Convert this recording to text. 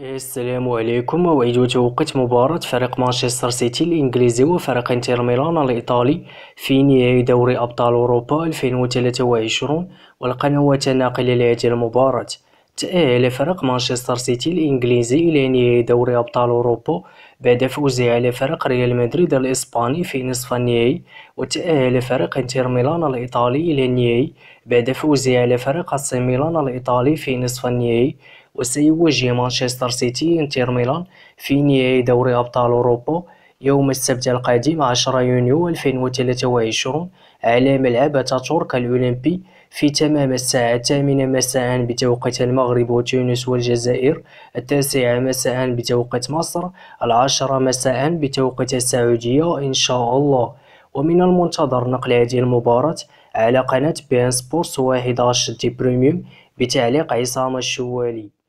السلام عليكم موعد توقيت مباراة فريق مانشستر سيتي الإنجليزي وفريق إنتر ميلان الإيطالي في نهائي دوري أبطال أوروبا 2023 والقنوات الناقلة لهذه المباراة تأهل فريق مانشستر سيتي الإنجليزي إلى نهائي دوري أبطال أوروبا بعد فوزه على فريق ريال مدريد الإسباني في نصف النهائي وتأهل فريق إنتر ميلان الإيطالي إلى النهائي بعد فوزه على فريق AC ميلان الإيطالي في نصف النهائي وسيواجه مانشستر سيتي انتر ميلان في نهائي دوري أبطال أوروبا يوم السبت القادم 10 يونيو 2023 على ملعب أتاتورك الأولمبي في تمام الساعة الثامنة مساء بتوقيت المغرب وتونس والجزائر التاسعة مساء بتوقيت مصر العاشرة مساء بتوقيت السعودية إن شاء الله ومن المنتظر نقل هذه المباراة على قناة بي ان سبورتس 11 دي بريميوم بتعليق عصام الشوالي